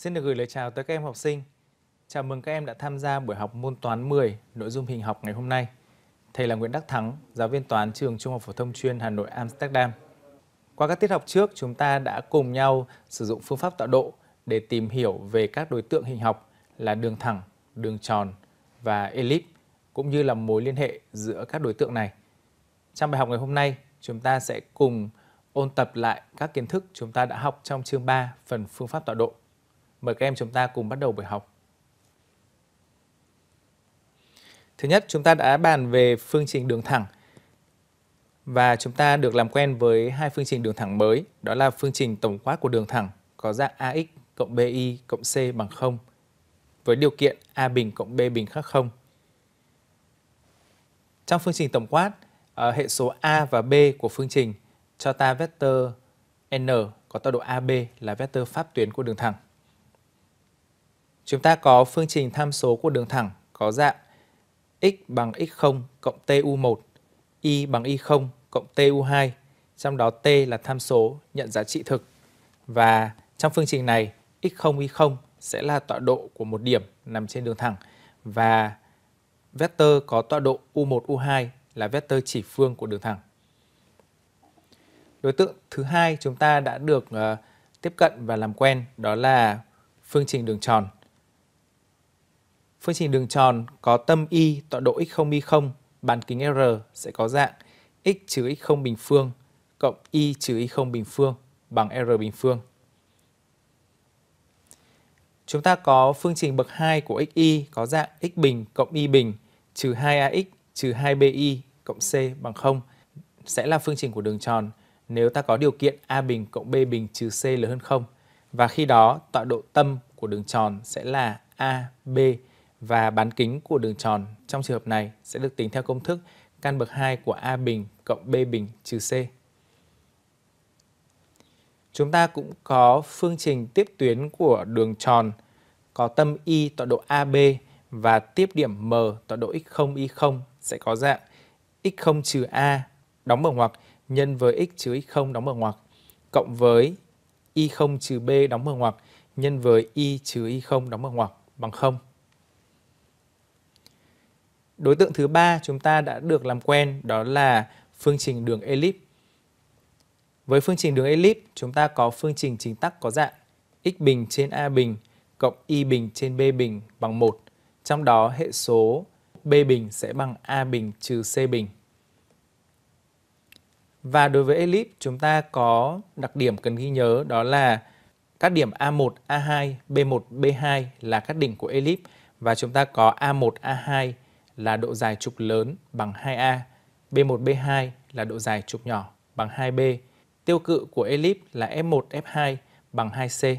Xin được gửi lời chào tới các em học sinh. Chào mừng các em đã tham gia buổi học môn toán 10, nội dung hình học ngày hôm nay. Thầy là Nguyễn Đắc Thắng, giáo viên toán trường Trung học phổ thông chuyên Hà Nội Amsterdam. Qua các tiết học trước, chúng ta đã cùng nhau sử dụng phương pháp tọa độ để tìm hiểu về các đối tượng hình học là đường thẳng, đường tròn và elip cũng như là mối liên hệ giữa các đối tượng này. Trong bài học ngày hôm nay, chúng ta sẽ cùng ôn tập lại các kiến thức chúng ta đã học trong chương 3 phần phương pháp tọa độ. Mời các em chúng ta cùng bắt đầu buổi học. Thứ nhất, chúng ta đã bàn về phương trình đường thẳng và chúng ta được làm quen với hai phương trình đường thẳng mới, đó là phương trình tổng quát của đường thẳng có dạng AX cộng BY cộng C bằng 0 với điều kiện A bình cộng B bình khác 0. Trong phương trình tổng quát, ờ, hệ số A và B của phương trình cho ta vector n có tọa độ AB là vector pháp tuyến của đường thẳng. Chúng ta có phương trình tham số của đường thẳng có dạng x bằng x0 cộng tu1, y bằng y0 cộng tu2, trong đó t là tham số nhận giá trị thực. Và trong phương trình này, x0, y0 sẽ là tọa độ của một điểm nằm trên đường thẳng và vector có tọa độ u1, u2 là vector chỉ phương của đường thẳng. Đối tượng thứ hai chúng ta đã được uh, tiếp cận và làm quen đó là phương trình đường tròn. Phương trình đường tròn có tâm y tọa độ x0, y0, bán kính R sẽ có dạng x trừ x0 bình phương cộng y trừ y0 bình phương bằng R bình phương. Chúng ta có phương trình bậc 2 của xy có dạng x bình cộng y bình trừ 2ax trừ 2bi cộng c bằng 0 sẽ là phương trình của đường tròn nếu ta có điều kiện a bình cộng b bình trừ c lớn hơn 0 và khi đó tọa độ tâm của đường tròn sẽ là a b và bán kính của đường tròn trong trường hợp này sẽ được tính theo công thức căn bậc 2 của A bình cộng B bình trừ C. Chúng ta cũng có phương trình tiếp tuyến của đường tròn có tâm Y tọa độ AB và tiếp điểm M tọa độ x0, y0 sẽ có dạng x0 trừ A đóng mở ngoặc nhân với x trừ x0 đóng mở ngoặc cộng với y0 trừ b đóng mở ngoặc nhân với y trừ y0 đóng mở ngoặc bằng 0. Đối tượng thứ ba chúng ta đã được làm quen đó là phương trình đường elip. Với phương trình đường elip, chúng ta có phương trình chính tắc có dạng x bình trên a bình cộng y bình trên b bình bằng 1. Trong đó hệ số b bình sẽ bằng a bình trừ c bình. Và đối với elip chúng ta có đặc điểm cần ghi nhớ đó là các điểm A1, A2, B1, B2 là các đỉnh của elip và chúng ta có A1, A2 là độ dài trục lớn bằng 2A, B1B2 là độ dài trục nhỏ bằng 2B. Tiêu cự của elip là F1, F2 bằng 2C.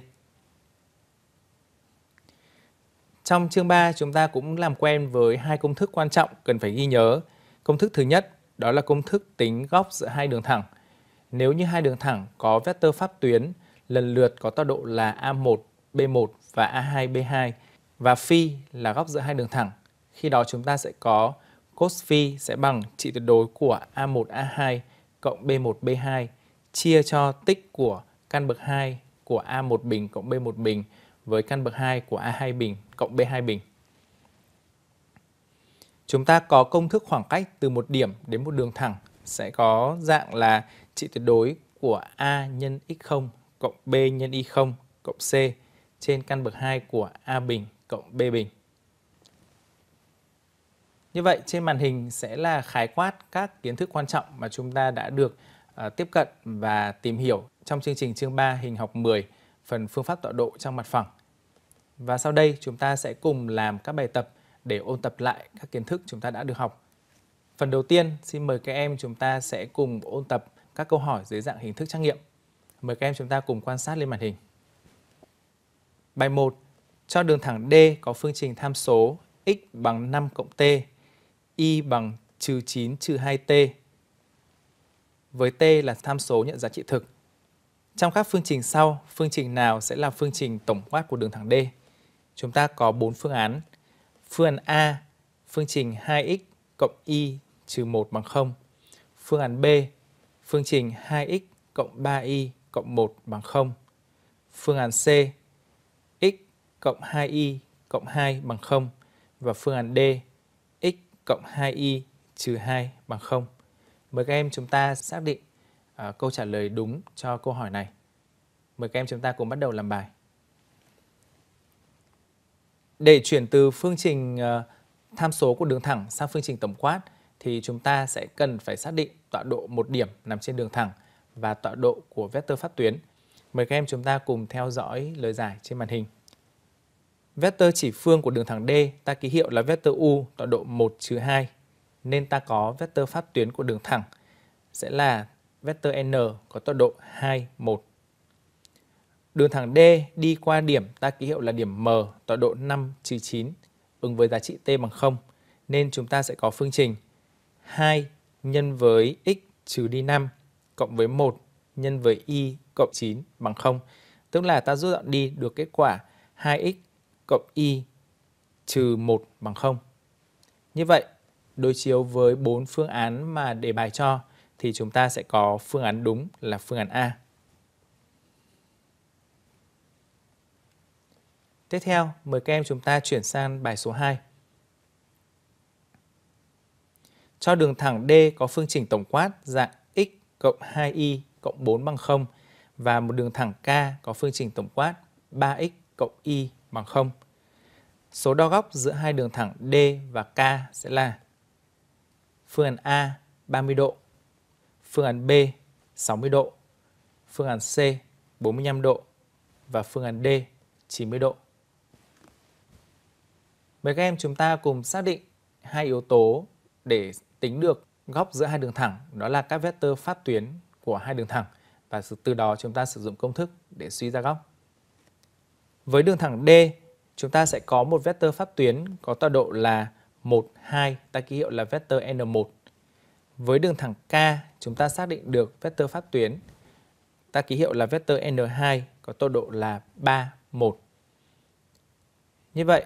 Trong chương 3, chúng ta cũng làm quen với hai công thức quan trọng cần phải ghi nhớ. Công thức thứ nhất, đó là công thức tính góc giữa hai đường thẳng. Nếu như hai đường thẳng có vectơ pháp tuyến lần lượt có tọa độ là A1, B1 và A2, B2 và phi là góc giữa hai đường thẳng khi đó chúng ta sẽ có cos phi sẽ bằng trị tuyệt đối của A1, A2 cộng B1, B2 chia cho tích của căn bậc 2 của A1 bình cộng B1 bình với căn bậc 2 của A2 bình cộng B2 bình. Chúng ta có công thức khoảng cách từ một điểm đến một đường thẳng sẽ có dạng là trị tuyệt đối của A nhân x0 cộng B nhân y0 cộng C trên căn bậc 2 của A bình cộng B bình. Như vậy trên màn hình sẽ là khái quát các kiến thức quan trọng mà chúng ta đã được uh, tiếp cận và tìm hiểu trong chương trình chương 3 hình học 10 phần phương pháp tọa độ trong mặt phẳng. Và sau đây chúng ta sẽ cùng làm các bài tập để ôn tập lại các kiến thức chúng ta đã được học. Phần đầu tiên xin mời các em chúng ta sẽ cùng ôn tập các câu hỏi dưới dạng hình thức trắc nghiệm. Mời các em chúng ta cùng quan sát lên màn hình. Bài 1. Cho đường thẳng D có phương trình tham số x bằng 5 cộng t y bằng trừ 9 trừ 2t với t là tham số nhận giá trị thực. Trong các phương trình sau, phương trình nào sẽ là phương trình tổng quát của đường thẳng D? Chúng ta có 4 phương án. Phương án A, phương trình 2x cộng y trừ 1 bằng 0. Phương án B, phương trình 2x cộng 3y cộng 1 bằng 0. Phương án C, x cộng 2y cộng 2 bằng 0. Và phương án D, cộng 2y trừ 2 bằng 0. Mời các em chúng ta xác định uh, câu trả lời đúng cho câu hỏi này. Mời các em chúng ta cùng bắt đầu làm bài. Để chuyển từ phương trình uh, tham số của đường thẳng sang phương trình tổng quát thì chúng ta sẽ cần phải xác định tọa độ một điểm nằm trên đường thẳng và tọa độ của vector phát tuyến. Mời các em chúng ta cùng theo dõi lời giải trên màn hình. Vector chỉ phương của đường thẳng D ta ký hiệu là vector U tọa độ 1 2 nên ta có vector phát tuyến của đường thẳng sẽ là vector N có tọa độ 2 1. Đường thẳng D đi qua điểm ta ký hiệu là điểm M tọa độ 5 9 ứng với giá trị t bằng 0 nên chúng ta sẽ có phương trình 2 nhân với x trừ đi 5 cộng với 1 nhân với y cộng 9 bằng 0 tức là ta rút gọn đi được kết quả 2x cộng y trừ 1 bằng 0. Như vậy, đối chiếu với bốn phương án mà đề bài cho thì chúng ta sẽ có phương án đúng là phương án A. Tiếp theo, mời các em chúng ta chuyển sang bài số 2. Cho đường thẳng D có phương trình tổng quát dạng x cộng 2y cộng 4 bằng 0 và một đường thẳng K có phương trình tổng quát 3x cộng y bằng 0. Số đo góc giữa hai đường thẳng D và K sẽ là phương án A 30 độ, phương án B 60 độ, phương án C 45 độ và phương án D 90 độ. Mời các em chúng ta cùng xác định hai yếu tố để tính được góc giữa hai đường thẳng, đó là các vectơ phát tuyến của hai đường thẳng và từ đó chúng ta sử dụng công thức để suy ra góc. Với đường thẳng D, chúng ta sẽ có một vectơ pháp tuyến có tọa độ là 1, 2, ta ký hiệu là vectơ N1. Với đường thẳng K, chúng ta xác định được vectơ pháp tuyến, ta ký hiệu là vectơ N2 có tọa độ là 3, 1. Như vậy,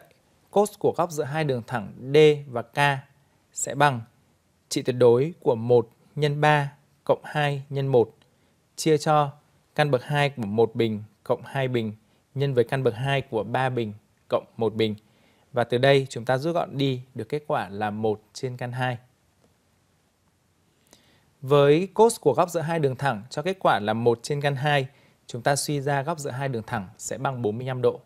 cos của góc giữa hai đường thẳng D và K sẽ bằng trị tuyệt đối của 1 nhân 3 cộng 2 nhân 1 chia cho căn bậc 2 của 1 bình cộng 2 bình nhân với căn bậc 2 của 3 bình cộng 1 bình. Và từ đây chúng ta rút gọn đi được kết quả là 1 trên căn 2. Với cos của góc giữa hai đường thẳng cho kết quả là 1 trên căn 2, chúng ta suy ra góc giữa hai đường thẳng sẽ bằng 45 độ.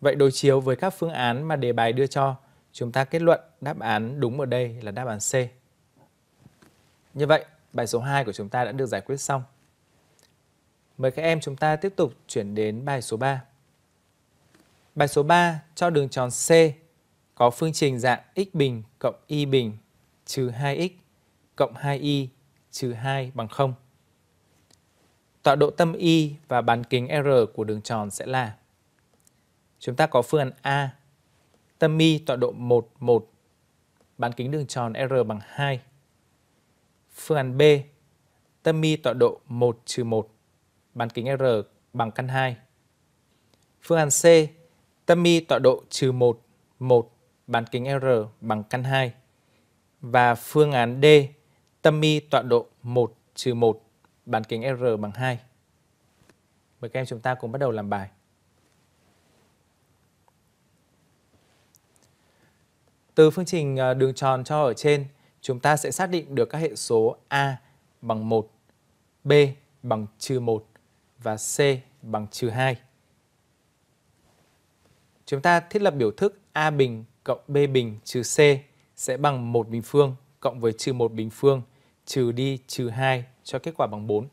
Vậy đối chiếu với các phương án mà đề bài đưa cho, chúng ta kết luận đáp án đúng ở đây là đáp án C. Như vậy, bài số 2 của chúng ta đã được giải quyết xong. Mời các em chúng ta tiếp tục chuyển đến bài số 3. Bài số 3 cho đường tròn C có phương trình dạng x bình cộng y bình trừ 2x cộng 2y trừ 2 bằng 0. Tọa độ tâm y và bán kính R của đường tròn sẽ là Chúng ta có phương án A, tâm y tọa độ 1, 1, bán kính đường tròn R bằng 2. Phương án B, tâm y tọa độ 1 trừ 1, bán kính R bằng căn 2. Phương án C, tâm mi tọa độ trừ 1, 1, bán kính R bằng căn 2. Và phương án D, tâm mi tọa độ 1, trừ 1, bán kính R bằng 2. Mời các em chúng ta cùng bắt đầu làm bài. Từ phương trình ờ, đường tròn cho ở trên, chúng ta sẽ xác định được các hệ số A bằng 1, B bằng trừ 1 và C bằng trừ 2. Chúng ta thiết lập biểu thức A bình cộng B bình trừ C sẽ bằng một bình phương cộng với trừ một bình phương trừ đi trừ 2 cho kết quả bằng 4.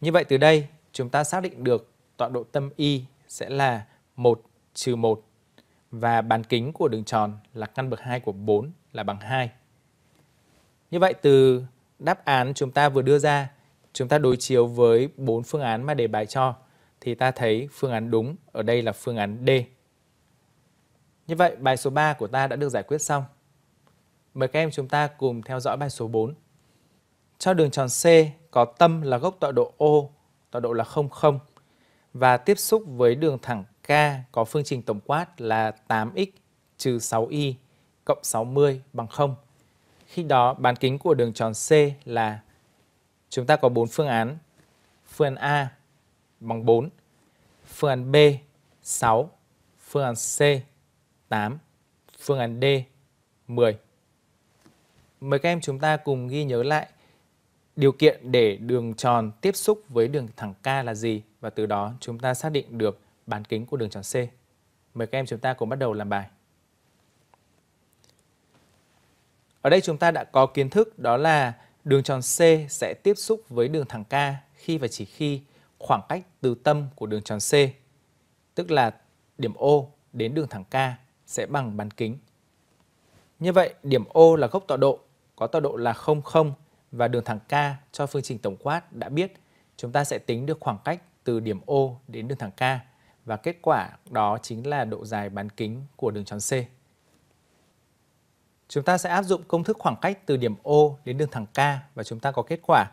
Như vậy từ đây chúng ta xác định được tọa độ tâm Y sẽ là 1 trừ 1 và bán kính của đường tròn là căn bậc 2 của 4 là bằng 2. Như vậy từ đáp án chúng ta vừa đưa ra chúng ta đối chiếu với bốn phương án mà đề bài cho thì ta thấy phương án đúng ở đây là phương án D. Như vậy bài số 3 của ta đã được giải quyết xong. Mời các em chúng ta cùng theo dõi bài số 4. Cho đường tròn C có tâm là gốc tọa độ O, tọa độ là 00 và tiếp xúc với đường thẳng K có phương trình tổng quát là 8x trừ 6y cộng 60 bằng 0. Khi đó bán kính của đường tròn C là Chúng ta có 4 phương án. Phương án A bằng 4, phương án B 6, phương án C 8, phương án D 10. Mời các em chúng ta cùng ghi nhớ lại điều kiện để đường tròn tiếp xúc với đường thẳng K là gì và từ đó chúng ta xác định được bán kính của đường tròn C. Mời các em chúng ta cùng bắt đầu làm bài. Ở đây chúng ta đã có kiến thức đó là Đường tròn C sẽ tiếp xúc với đường thẳng K khi và chỉ khi khoảng cách từ tâm của đường tròn C, tức là điểm O đến đường thẳng K sẽ bằng bán kính. Như vậy, điểm O là gốc tọa độ, có tọa độ là 0, 0 và đường thẳng K cho phương trình tổng quát đã biết, chúng ta sẽ tính được khoảng cách từ điểm O đến đường thẳng K và kết quả đó chính là độ dài bán kính của đường tròn C. Chúng ta sẽ áp dụng công thức khoảng cách từ điểm O đến đường thẳng K và chúng ta có kết quả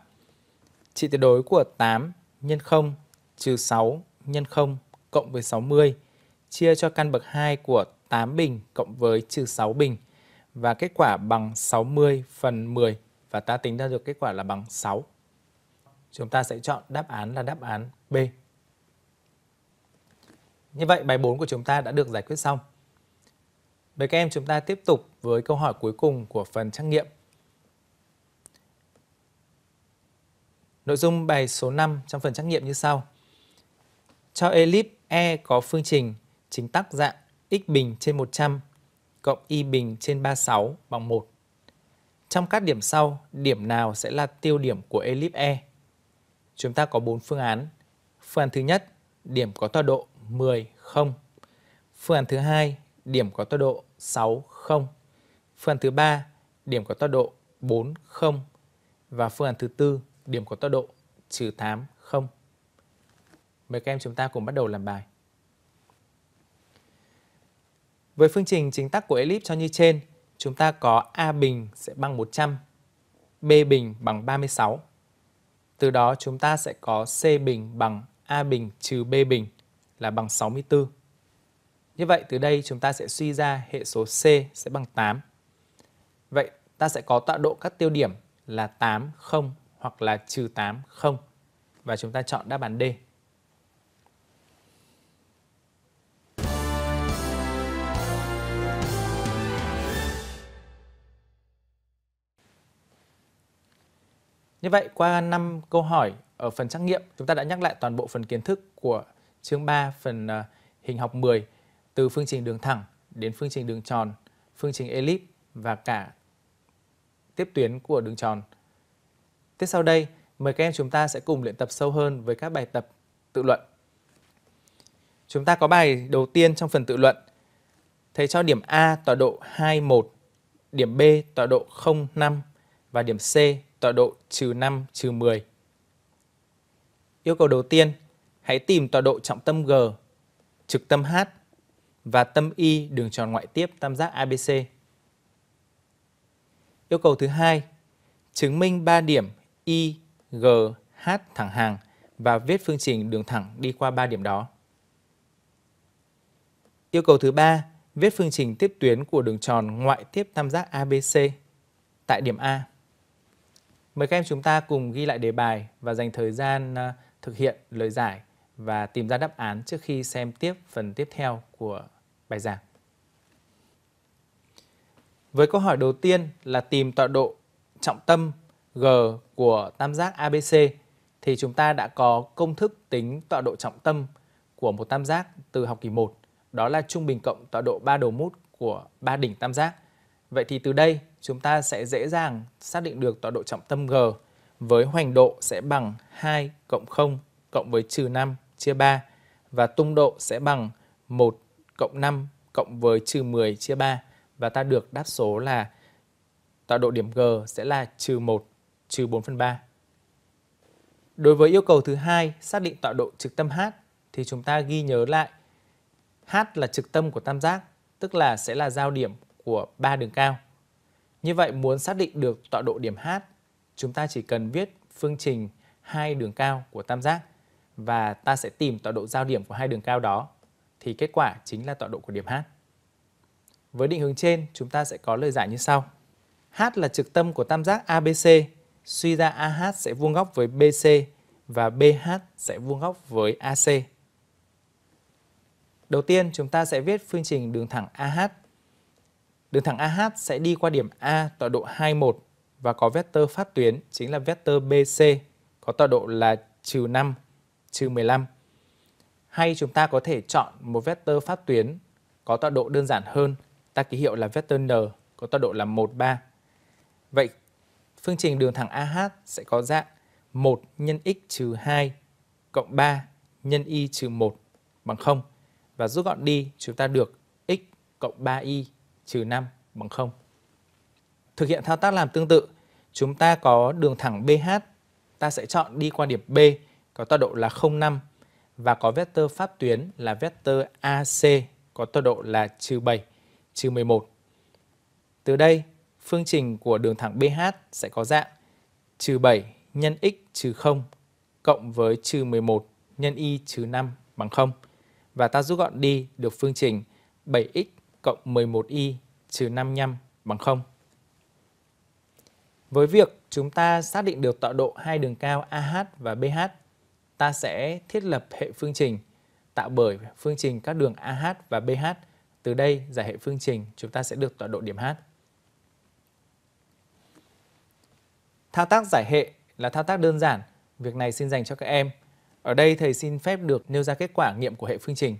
trị tuyệt đối của 8 nhân 0 trừ 6 nhân 0 cộng với 60 chia cho căn bậc 2 của 8 bình cộng với trừ 6 bình và kết quả bằng 60 phần 10 và ta tính ra được kết quả là bằng 6. Chúng ta sẽ chọn đáp án là đáp án B. Như vậy bài 4 của chúng ta đã được giải quyết xong vậy các em chúng ta tiếp tục với câu hỏi cuối cùng của phần trắc nghiệm. Nội dung bài số 5 trong phần trắc nghiệm như sau. Cho elip E có phương trình chính tắc dạng x bình trên 100 cộng y bình trên 36 bằng 1. Trong các điểm sau, điểm nào sẽ là tiêu điểm của elip E? Chúng ta có 4 phương án. Phương án thứ nhất, điểm có tọa độ 10, 0. Phương án thứ hai, điểm có tọa độ 6, 0. Phương án thứ ba điểm có tọa độ 4, 0. Và phương án thứ tư điểm có tọa độ trừ 8, 0. Mời các em chúng ta cùng bắt đầu làm bài. Với phương trình chính tắc của elip cho như trên, chúng ta có A bình sẽ bằng 100, B bình bằng 36. Từ đó chúng ta sẽ có C bình bằng A bình trừ B bình là bằng 64. Như vậy từ đây chúng ta sẽ suy ra hệ số C sẽ bằng 8. Vậy ta sẽ có tọa độ các tiêu điểm là 8, 0 hoặc là trừ 8, 0. Và chúng ta chọn đáp án D. Như vậy qua 5 câu hỏi ở phần trắc nghiệm, chúng ta đã nhắc lại toàn bộ phần kiến thức của chương 3 phần uh, hình học 10 từ phương trình đường thẳng đến phương trình đường tròn, phương trình elip và cả tiếp tuyến của đường tròn. Tiếp sau đây, mời các em chúng ta sẽ cùng luyện tập sâu hơn với các bài tập tự luận. Chúng ta có bài đầu tiên trong phần tự luận. Thầy cho điểm A tọa độ 21, điểm B tọa độ 05 và điểm C tọa độ trừ 5 trừ 10. Yêu cầu đầu tiên, hãy tìm tọa độ trọng tâm G, trực tâm H và tâm y đường tròn ngoại tiếp tam giác ABC. Yêu cầu thứ hai, chứng minh 3 điểm Y, G, H thẳng hàng và viết phương trình đường thẳng đi qua 3 điểm đó. Yêu cầu thứ ba, viết phương trình tiếp tuyến của đường tròn ngoại tiếp tam giác ABC tại điểm A. Mời các em chúng ta cùng ghi lại đề bài và dành thời gian à, thực hiện lời giải và tìm ra đáp án trước khi xem tiếp phần tiếp theo của bài giảng. Với câu hỏi đầu tiên là tìm tọa độ trọng tâm G của tam giác ABC thì chúng ta đã có công thức tính tọa độ trọng tâm của một tam giác từ học kỳ 1, đó là trung bình cộng tọa độ 3 đầu mút của ba đỉnh tam giác. Vậy thì từ đây chúng ta sẽ dễ dàng xác định được tọa độ trọng tâm G với hoành độ sẽ bằng 2 cộng 0 cộng với trừ 5 chia 3 và tung độ sẽ bằng 1 cộng 5 cộng với trừ 10 chia 3 và ta được đáp số là tọa độ điểm G sẽ là trừ 1 trừ 4 phần 3. Đối với yêu cầu thứ hai xác định tọa độ trực tâm H thì chúng ta ghi nhớ lại H là trực tâm của tam giác, tức là sẽ là giao điểm của ba đường cao. Như vậy muốn xác định được tọa độ điểm H, chúng ta chỉ cần viết phương trình hai đường cao của tam giác và ta sẽ tìm tọa độ giao điểm của hai đường cao đó thì kết quả chính là tọa độ của điểm H. Với định hướng trên, chúng ta sẽ có lời giải như sau. H là trực tâm của tam giác ABC, suy ra AH sẽ vuông góc với BC và BH sẽ vuông góc với AC. Đầu tiên, chúng ta sẽ viết phương trình đường thẳng AH. Đường thẳng AH sẽ đi qua điểm A tọa độ 21 và có vectơ phát tuyến chính là vectơ BC có tọa độ là 5, 15 hay chúng ta có thể chọn một vector pháp tuyến có tọa độ đơn giản hơn, ta ký hiệu là vector n có tọa độ là 1, 3. Vậy phương trình đường thẳng AH sẽ có dạng 1 nhân x trừ 2 cộng 3 nhân y trừ 1 bằng 0 và rút gọn đi chúng ta được x cộng 3y trừ 5 bằng 0. Thực hiện thao tác làm tương tự, chúng ta có đường thẳng BH, ta sẽ chọn đi qua điểm B có tọa độ là 05 và có vector pháp tuyến là vector AC có tọa độ là trừ 7, trừ 11. Từ đây, phương trình của đường thẳng BH sẽ có dạng trừ 7 nhân x trừ 0 cộng với trừ 11 nhân y trừ 5 bằng 0 và ta rút gọn đi được phương trình 7x cộng 11y trừ 55 bằng 0. Với việc chúng ta xác định được tọa độ hai đường cao AH và BH ta sẽ thiết lập hệ phương trình tạo bởi phương trình các đường AH và BH. Từ đây, giải hệ phương trình chúng ta sẽ được tọa độ điểm H. Thao tác giải hệ là thao tác đơn giản, việc này xin dành cho các em. Ở đây thầy xin phép được nêu ra kết quả nghiệm của hệ phương trình.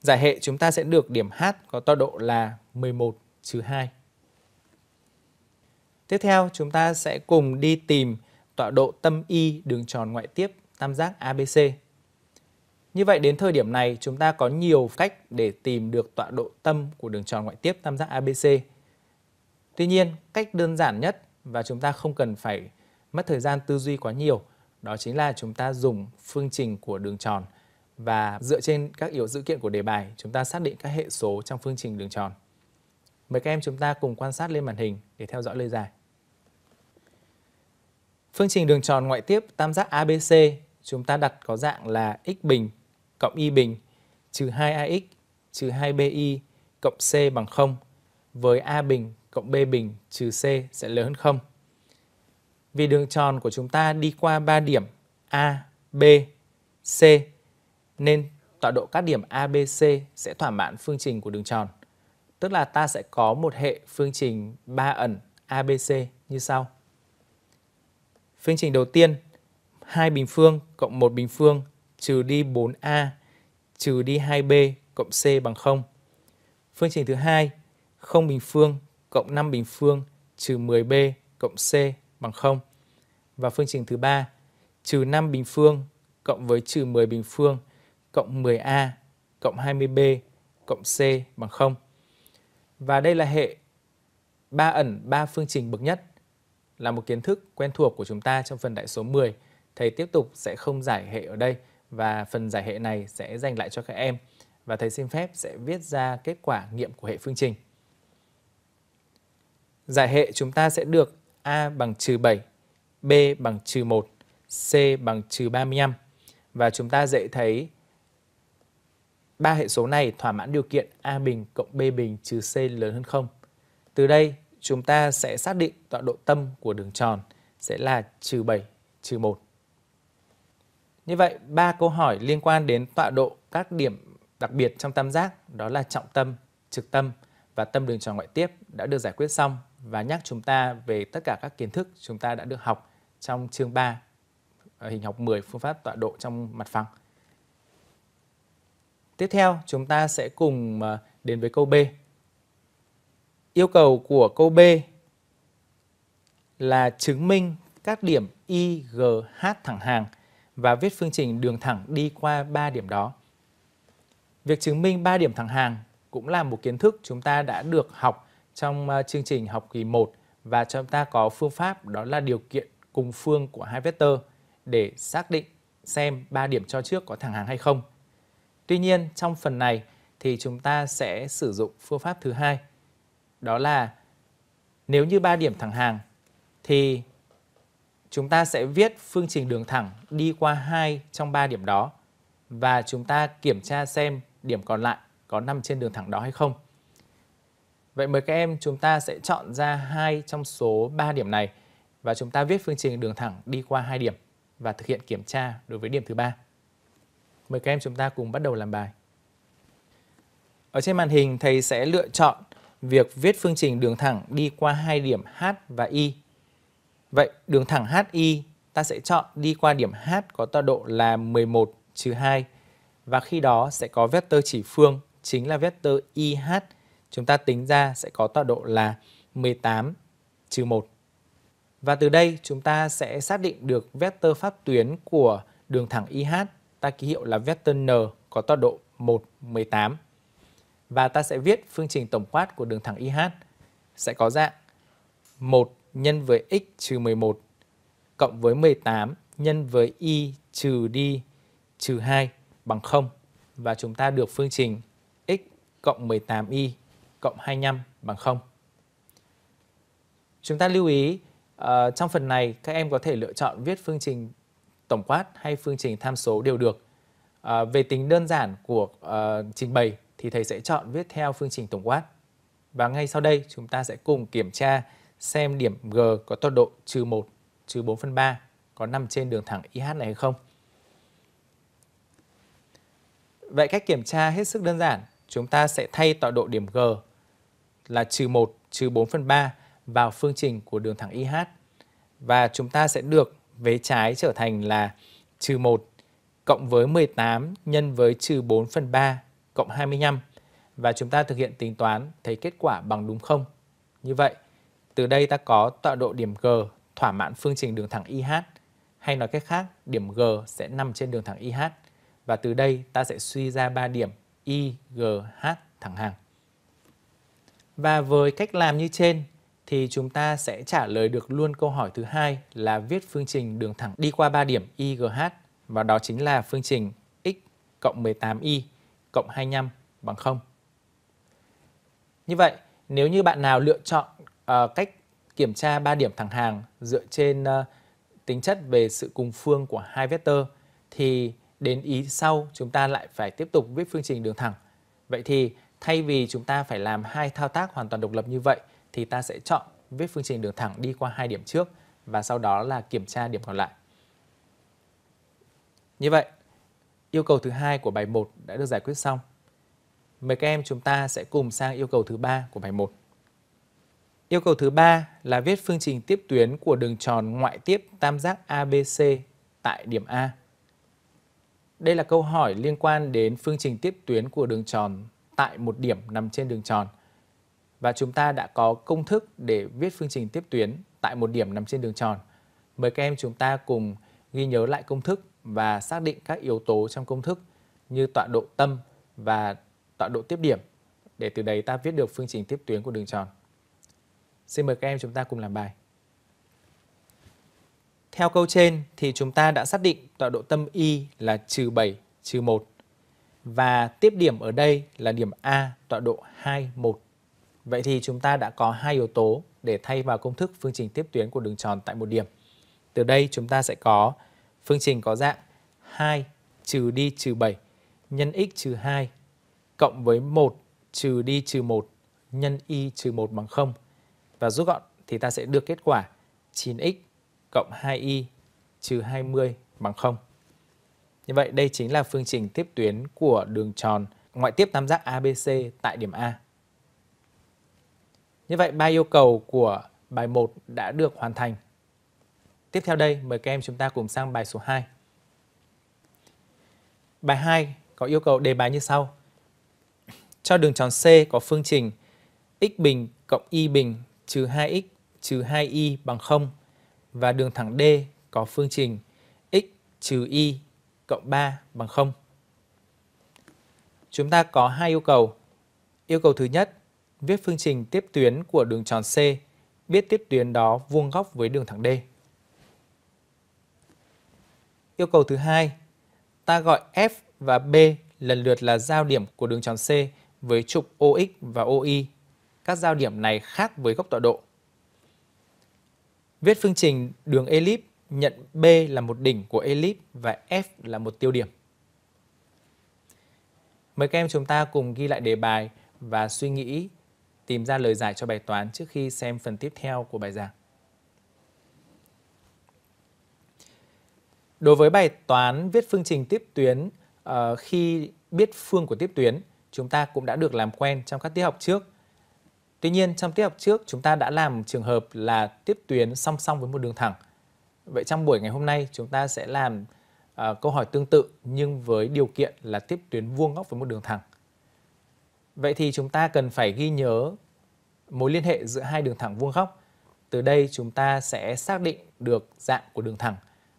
Giải hệ chúng ta sẽ được điểm H có tọa độ là 11 2. Tiếp theo chúng ta sẽ cùng đi tìm tọa độ tâm y đường tròn ngoại tiếp tam giác ABC. Như vậy đến thời điểm này chúng ta có nhiều cách để tìm được tọa độ tâm của đường tròn ngoại tiếp tam giác ABC. Tuy nhiên, cách đơn giản nhất và chúng ta không cần phải mất thời gian tư duy quá nhiều, đó chính là chúng ta dùng phương trình của đường tròn và dựa trên các yếu dữ kiện của đề bài, chúng ta xác định các hệ số trong phương trình đường tròn. Mời các em chúng ta cùng quan sát lên màn hình để theo dõi lời giải. Phương trình đường tròn ngoại tiếp tam giác ABC chúng ta đặt có dạng là x bình cộng y bình trừ 2ax trừ 2bi cộng c bằng 0 với a bình cộng b bình trừ c sẽ lớn hơn 0. Vì đường tròn của chúng ta đi qua 3 điểm A, B, C nên tọa độ các điểm A B C sẽ thỏa mãn phương trình của đường tròn. Tức là ta sẽ có một hệ phương trình 3 ẩn ABC như sau. Phương trình đầu tiên 2 bình phương cộng 1 bình phương trừ đi 4a trừ đi 2b cộng c bằng 0. Phương trình thứ hai 0 bình phương cộng 5 bình phương trừ 10b cộng c bằng 0. Và phương trình thứ ba trừ 5 bình phương cộng với trừ 10 bình phương cộng 10a cộng 20b cộng c bằng 0. Và đây là hệ ba ẩn ba phương trình bậc nhất là một kiến thức quen thuộc của chúng ta trong phần đại số 10 Thầy tiếp tục sẽ không giải hệ ở đây và phần giải hệ này sẽ dành lại cho các em và thầy xin phép sẽ viết ra kết quả nghiệm của hệ phương trình. Giải hệ chúng ta sẽ được A bằng trừ 7, B bằng trừ 1, C bằng trừ 35 và chúng ta dễ thấy ba hệ số này thỏa mãn điều kiện A bình cộng B bình trừ C lớn hơn 0. Từ đây chúng ta sẽ xác định tọa độ tâm của đường tròn sẽ là trừ 7, trừ 1. Như vậy, ba câu hỏi liên quan đến tọa độ các điểm đặc biệt trong tam giác đó là trọng tâm, trực tâm và tâm đường tròn ngoại tiếp đã được giải quyết xong và nhắc chúng ta về tất cả các kiến thức chúng ta đã được học trong chương 3 ờ, hình học 10 phương pháp tọa độ trong mặt phẳng. Tiếp theo, chúng ta sẽ cùng ờ, đến với câu B. Yêu cầu của câu B là chứng minh các điểm I, G, H thẳng hàng và viết phương trình đường thẳng đi qua 3 điểm đó. Việc chứng minh 3 điểm thẳng hàng cũng là một kiến thức chúng ta đã được học trong ờ, chương trình học kỳ 1 và chúng ta có phương pháp đó là điều kiện cùng phương của hai vectơ để xác định xem 3 điểm cho trước có thẳng hàng hay không. Tuy nhiên trong phần này thì chúng ta sẽ sử dụng phương pháp thứ hai. Đó là nếu như 3 điểm thẳng hàng thì chúng ta sẽ viết phương trình đường thẳng đi qua hai trong ba điểm đó và chúng ta kiểm tra xem điểm còn lại có nằm trên đường thẳng đó hay không. Vậy mời các em chúng ta sẽ chọn ra hai trong số 3 điểm này và chúng ta viết phương trình đường thẳng đi qua hai điểm và thực hiện kiểm tra đối với điểm thứ ba. Mời các em chúng ta cùng bắt đầu làm bài. Ở trên màn hình thầy sẽ lựa chọn việc viết phương trình đường thẳng đi qua hai điểm H và Y Vậy đường thẳng HI ta sẽ chọn đi qua điểm H có tọa độ là 11 trừ 2 và khi đó sẽ có vectơ chỉ phương chính là vectơ IH chúng ta tính ra sẽ có tọa độ là 18 trừ 1. Và từ đây chúng ta sẽ xác định được vectơ pháp tuyến của đường thẳng IH ta ký hiệu là vectơ N có tọa độ 1, 18. Và ta sẽ viết phương trình tổng quát của đường thẳng IH sẽ có dạng 1 nhân với x trừ 11 cộng với 18 nhân với y trừ đi trừ 2 bằng 0 và chúng ta được phương trình x cộng 18y cộng 25 bằng 0. Chúng ta lưu ý uh, trong phần này các em có thể lựa chọn viết phương trình tổng quát hay phương trình tham số đều được. Uh, về tính đơn giản của uh, trình bày thì thầy sẽ chọn viết theo phương trình tổng quát. Và ngay sau đây chúng ta sẽ cùng kiểm tra xem điểm G có tọa độ trừ 1, trừ 4 phần 3 có nằm trên đường thẳng IH này hay không. Vậy cách kiểm tra hết sức đơn giản, chúng ta sẽ thay tọa độ điểm G là trừ 1, trừ 4 phần 3 vào phương trình của đường thẳng IH và chúng ta sẽ được vế trái trở thành là trừ 1 cộng với 18 nhân với trừ 4 phần 3 cộng 25 và chúng ta thực hiện tính toán thấy kết quả bằng đúng không? Như vậy từ đây ta có tọa độ điểm G thỏa mãn phương trình đường thẳng IH, hay nói cách khác, điểm G sẽ nằm trên đường thẳng IH và từ đây ta sẽ suy ra ba điểm I, G, H thẳng hàng. Và với cách làm như trên thì chúng ta sẽ trả lời được luôn câu hỏi thứ hai là viết phương trình đường thẳng đi qua ba điểm I, G, H và đó chính là phương trình x cộng 18i cộng 25 bằng 0. Như vậy, nếu như bạn nào lựa chọn Ờ, cách kiểm tra 3 điểm thẳng hàng dựa trên à, tính chất về sự cùng phương của hai vectơ thì đến ý sau chúng ta lại phải tiếp tục viết phương trình đường thẳng. Vậy thì thay vì chúng ta phải làm hai thao tác hoàn toàn độc lập như vậy thì ta sẽ chọn viết phương trình đường thẳng đi qua hai điểm trước và sau đó là kiểm tra điểm còn lại. Như vậy, yêu cầu thứ hai của bài 1 đã được giải quyết xong. Mời các em chúng ta sẽ cùng sang yêu cầu thứ ba của bài 1. Yêu cầu thứ ba là viết phương trình tiếp tuyến của đường tròn ngoại tiếp tam giác ABC tại điểm A. Đây là câu hỏi liên quan đến phương trình tiếp tuyến của đường tròn tại một điểm nằm trên đường tròn. Và chúng ta đã có công thức để viết phương trình tiếp tuyến tại một điểm nằm trên đường tròn. Mời các em chúng ta cùng ghi nhớ lại công thức và xác định các yếu tố trong công thức như tọa độ tâm và tọa độ tiếp điểm để từ đấy ta viết được phương trình tiếp tuyến của đường tròn. Xin mời các em chúng ta cùng làm bài. Theo câu trên thì chúng ta đã xác định tọa độ tâm Y là trừ 7, trừ 1. Và tiếp điểm ở đây là điểm A, tọa độ 2, 1. Vậy thì chúng ta đã có hai yếu tố để thay vào công thức phương trình tiếp tuyến của đường tròn tại một điểm. Từ đây chúng ta sẽ có phương trình có dạng 2 trừ đi trừ 7 nhân x trừ 2 cộng với 1 trừ đi trừ 1 nhân y trừ 1 bằng 0 và rút gọn thì ta sẽ được kết quả 9x cộng 2y trừ 20 bằng 0. Như vậy đây chính là phương trình tiếp tuyến của đường tròn ngoại tiếp tam giác ABC tại điểm A. Như vậy ba yêu cầu của bài 1 đã được hoàn thành. Tiếp theo đây mời các em chúng ta cùng sang bài số 2. Bài 2 có yêu cầu đề bài như sau. Cho đường tròn C có phương trình x bình cộng y bình trừ 2x trừ 2y bằng 0 và đường thẳng D có phương trình x trừ y cộng 3 bằng 0. Chúng ta có hai yêu cầu. Yêu cầu thứ nhất, viết phương trình tiếp tuyến của đường tròn C, biết tiếp tuyến đó vuông góc với đường thẳng D. Yêu cầu thứ hai, ta gọi F và B lần lượt là giao điểm của đường tròn C với trục OX và OY các giao điểm này khác với góc tọa độ. Viết phương trình đường elip nhận B là một đỉnh của elip và F là một tiêu điểm. Mời các em chúng ta cùng ghi lại đề bài và suy nghĩ tìm ra lời giải cho bài toán trước khi xem phần tiếp theo của bài giảng. Đối với bài toán viết phương trình tiếp tuyến, ờ, khi biết phương của tiếp tuyến, chúng ta cũng đã được làm quen trong các tiết học trước. Tuy nhiên, trong tiết học trước chúng ta đã làm trường hợp là tiếp tuyến song song với một đường thẳng. Vậy trong buổi ngày hôm nay chúng ta sẽ làm uh, câu hỏi tương tự nhưng với điều kiện là tiếp tuyến vuông góc với một đường thẳng. Vậy thì chúng ta cần phải ghi nhớ mối liên hệ giữa hai đường thẳng vuông góc. Từ đây chúng ta sẽ xác định được dạng của đường thẳng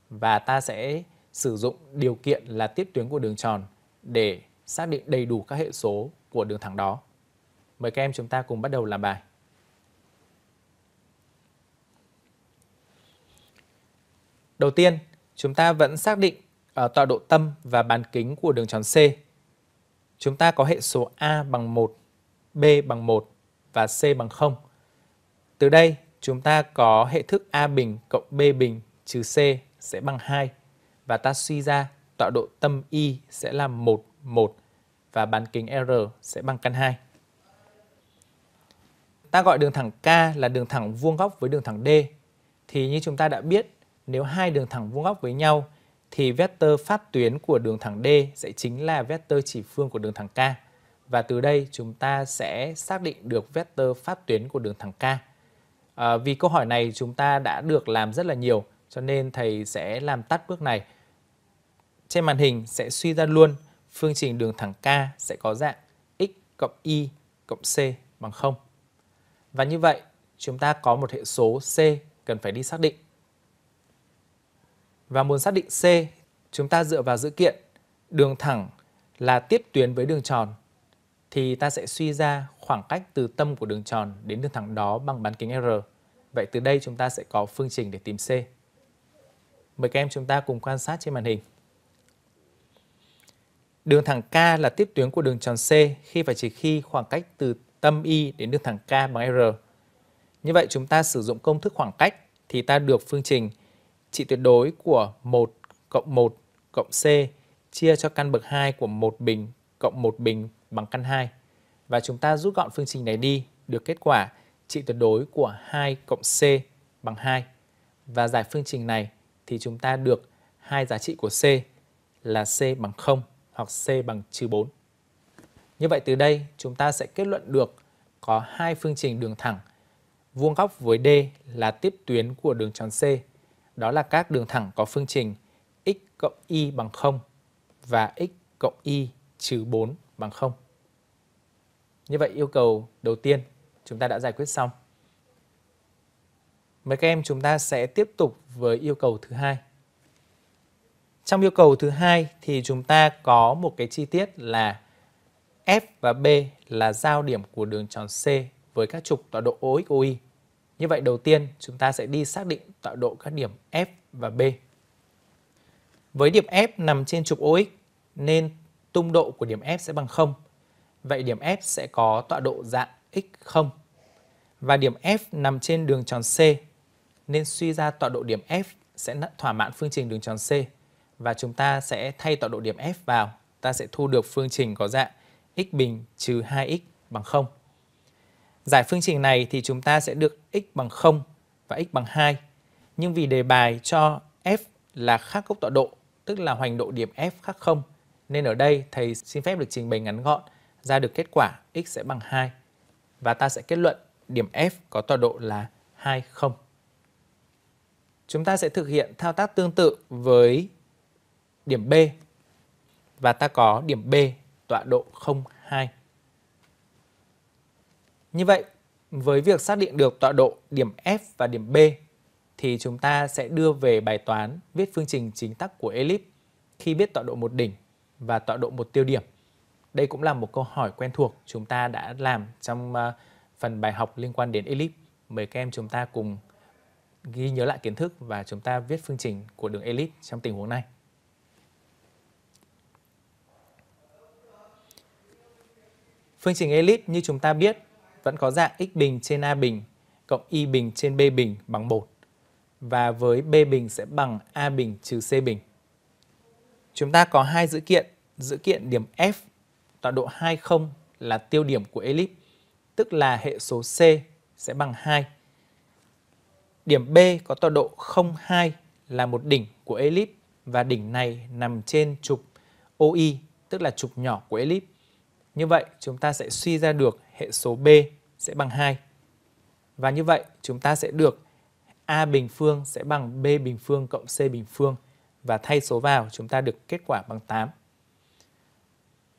và ta sẽ sử dụng điều kiện là tiếp tuyến của đường tròn để xác định đầy đủ các hệ số của đường thẳng đó. Mời các em chúng ta cùng bắt đầu làm bài. Đầu tiên, chúng ta vẫn xác định ở ờ, tọa độ tâm và bán kính của đường tròn C. Chúng ta có hệ số A bằng 1, B bằng 1 và C bằng 0. Từ đây, chúng ta có hệ thức A bình cộng B bình trừ C sẽ bằng 2 và ta suy ra tọa độ tâm Y sẽ là 1, 1 và bán kính R sẽ bằng căn 2. Ta gọi đường thẳng K là đường thẳng vuông góc với đường thẳng D. Thì như chúng ta đã biết, nếu hai đường thẳng vuông góc với nhau thì vectơ phát tuyến của đường thẳng D sẽ chính là vectơ chỉ phương của đường thẳng K. Và từ đây chúng ta sẽ xác định được vectơ phát tuyến của đường thẳng K. À, vì câu hỏi này chúng ta đã được làm rất là nhiều cho nên thầy sẽ làm tắt bước này. Trên màn hình sẽ suy ra luôn phương trình đường thẳng K sẽ có dạng x cộng y cộng c bằng 0. Và như vậy, chúng ta có một hệ số C cần phải đi xác định. Và muốn xác định C, chúng ta dựa vào dữ kiện đường thẳng là tiếp tuyến với đường tròn thì ta sẽ suy ra khoảng cách từ tâm của đường tròn đến đường thẳng đó bằng bán kính R. Vậy từ đây chúng ta sẽ có phương trình để tìm C. Mời các em chúng ta cùng quan sát trên màn hình. Đường thẳng K là tiếp tuyến của đường tròn C khi và chỉ khi khoảng cách từ tâm y đến đường thẳng k bằng r. Như vậy chúng ta sử dụng công thức khoảng cách thì ta được phương trình trị tuyệt đối của 1 cộng 1 cộng c chia cho căn bậc 2 của 1 bình cộng 1 bình bằng căn 2. Và chúng ta rút gọn phương trình này đi được kết quả trị tuyệt đối của 2 cộng c bằng 2. Và giải phương trình này thì chúng ta được hai giá trị của c là c bằng 0 hoặc c bằng -4. Như vậy từ đây chúng ta sẽ kết luận được có hai phương trình đường thẳng vuông góc với D là tiếp tuyến của đường tròn C. Đó là các đường thẳng có phương trình x cộng y bằng 0 và x cộng y trừ 4 bằng 0. Như vậy yêu cầu đầu tiên chúng ta đã giải quyết xong. Mời các em chúng ta sẽ tiếp tục với yêu cầu thứ hai. Trong yêu cầu thứ hai thì chúng ta có một cái chi tiết là F và B là giao điểm của đường tròn C với các trục tọa độ OXOY. Như vậy đầu tiên chúng ta sẽ đi xác định tọa độ các điểm F và B. Với điểm F nằm trên trục OX nên tung độ của điểm F sẽ bằng 0. Vậy điểm F sẽ có tọa độ dạng x0. Và điểm F nằm trên đường tròn C nên suy ra tọa độ điểm F sẽ thỏa mãn phương trình đường tròn C và chúng ta sẽ thay tọa độ điểm F vào, ta sẽ thu được phương trình có dạng x bình trừ 2x bằng 0. Giải phương trình này thì chúng ta sẽ được x bằng 0 và x bằng 2. Nhưng vì đề bài cho f là khác gốc tọa độ, tức là hoành độ điểm f khác 0, nên ở đây thầy xin phép được trình bày ngắn gọn ra được kết quả x sẽ bằng 2 và ta sẽ kết luận điểm f có tọa độ là 2 0. Chúng ta sẽ thực hiện thao tác tương tự với điểm B và ta có điểm B tọa độ 02. Như vậy, với việc xác định được tọa độ điểm F và điểm B thì chúng ta sẽ đưa về bài toán viết phương trình chính tắc của elip khi biết tọa độ một đỉnh và tọa độ một tiêu điểm. Đây cũng là một câu hỏi quen thuộc chúng ta đã làm trong ờ, phần bài học liên quan đến elip. Mời các em chúng ta cùng ghi nhớ lại kiến thức và chúng ta viết phương trình của đường elip trong tình huống này. Phương trình elip như chúng ta biết vẫn có dạng x bình trên a bình cộng y bình trên b bình bằng 1 và với b bình sẽ bằng a bình trừ c bình. Chúng ta có hai dữ kiện, dữ kiện điểm f tọa độ 2 0 là tiêu điểm của elip, tức là hệ số c sẽ bằng 2. Điểm B có tọa độ 02 là một đỉnh của elip và đỉnh này nằm trên trục OI, tức là trục nhỏ của elip. Như vậy, chúng ta sẽ suy ra được hệ số B sẽ bằng 2. Và như vậy, chúng ta sẽ được A bình phương sẽ bằng B bình phương cộng C bình phương và thay số vào chúng ta được kết quả bằng 8.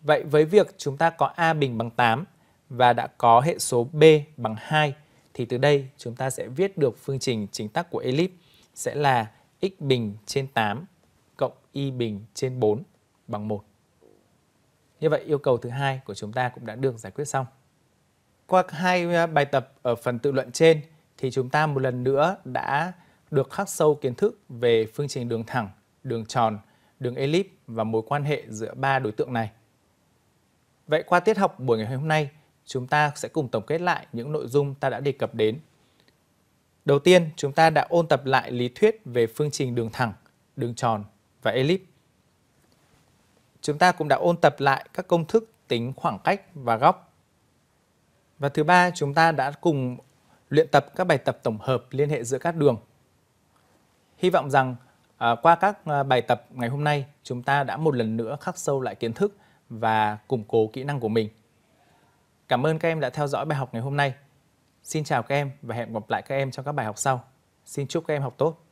Vậy với việc chúng ta có A bình bằng 8 và đã có hệ số B bằng 2 thì từ đây chúng ta sẽ viết được phương trình chính tắc của elip sẽ là x bình trên 8 cộng y bình trên 4 bằng 1. Như vậy yêu cầu thứ hai của chúng ta cũng đã được giải quyết xong. Qua hai à, bài tập ở phần tự luận trên thì chúng ta một lần nữa đã được khắc sâu kiến thức về phương trình đường thẳng, đường tròn, đường elip và mối quan hệ giữa ba đối tượng này. Vậy qua tiết học buổi ngày hôm nay, chúng ta sẽ cùng tổng kết lại những nội dung ta đã đề cập đến. Đầu tiên, chúng ta đã ôn tập lại lý thuyết về phương trình đường thẳng, đường tròn và elip chúng ta cũng đã ôn tập lại các công thức tính khoảng cách và góc. Và thứ ba, chúng ta đã cùng luyện tập các bài tập tổng hợp liên hệ giữa các đường. Hy vọng rằng à, qua các à, bài tập ngày hôm nay, chúng ta đã một lần nữa khắc sâu lại kiến thức và củng cố kỹ năng của mình. Cảm ơn các em đã theo dõi bài học ngày hôm nay. Xin chào các em và hẹn gặp lại các em trong các bài học sau. Xin chúc các em học tốt.